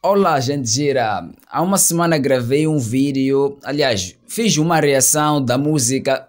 Olá, gente gira! Há uma semana gravei um vídeo, aliás, fiz uma reação da música.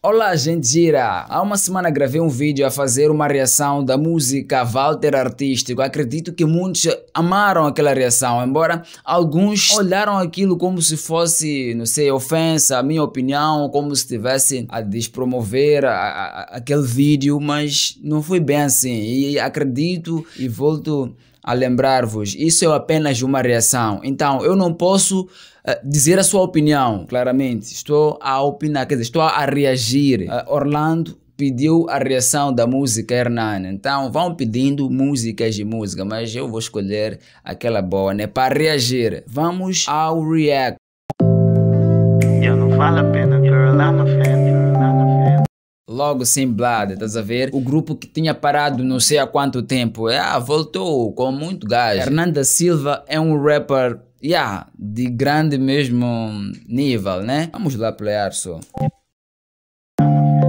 Olá, gente gira! Há uma semana gravei um vídeo a fazer uma reação da música Walter Artístico. Acredito que muitos amaram aquela reação, embora alguns olharam aquilo como se fosse, não sei, ofensa, a minha opinião, como se estivesse a despromover a, a, aquele vídeo, mas não foi bem assim. E acredito e volto a lembrar-vos, isso é apenas uma reação. Então, eu não posso uh, dizer a sua opinião, claramente. Estou a opinar, quer dizer, estou a reagir. Uh, Orlando pediu a reação da música Hernani. Então, vão pedindo músicas de música, mas eu vou escolher aquela boa, né? Para reagir, vamos ao react. Eu não vale a pena, girl, I'm a fan, girl, I'm logo sem semblada, estás a ver? O grupo que tinha parado não sei há quanto tempo, ah, voltou com muito gás. Hernanda Silva é um rapper, yeah, de grande mesmo nível, né? Vamos lá playar só.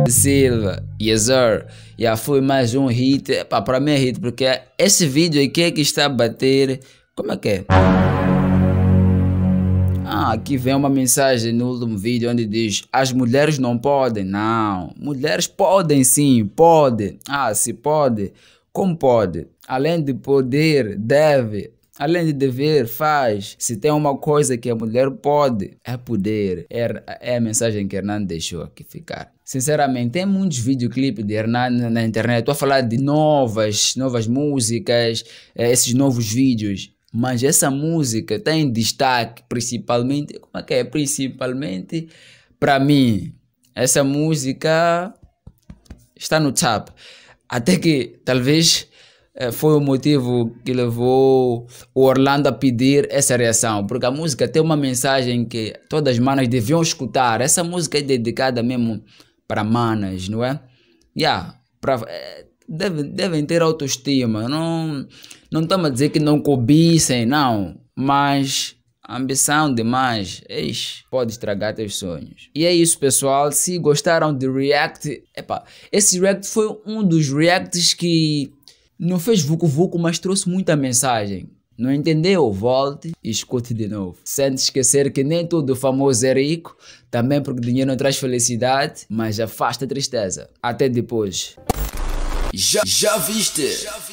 Silva, yes sir, já foi mais um hit, para mim é hit, porque esse vídeo aqui é que está a bater, como é que é? Ah, aqui vem uma mensagem no último vídeo onde diz: as mulheres não podem. Não, mulheres podem sim, podem. Ah, se pode, como pode? Além de poder, deve. Além de dever, faz. Se tem uma coisa que a mulher pode, é poder. É, é a mensagem que Hernando deixou aqui ficar. Sinceramente, tem muitos videoclipes de Hernando na internet. Estou a falar de novas, novas músicas, eh, esses novos vídeos. Mas essa música está em destaque, principalmente, como é que é? Principalmente para mim. Essa música está no top. Até que talvez eh, foi o motivo que levou o Orlando a pedir essa reação, porque a música tem uma mensagem que todas as manas deviam escutar. Essa música é dedicada mesmo para manas, não é? Yeah, pra, é, devem devem ter autoestima. Não, não estamos a dizer que não cobissem, não. Mas ambição demais, eis, pode estragar teus sonhos. E é isso, pessoal. Se gostaram de React, epa, esse React foi um dos Reacts que não fez vucu vucu, mas trouxe muita mensagem. Não entendeu? Volte e escute de novo. Sem esquecer que nem todo famoso é rico, também porque dinheiro não traz felicidade, mas afasta a tristeza. Até depois. Já, já viste? Já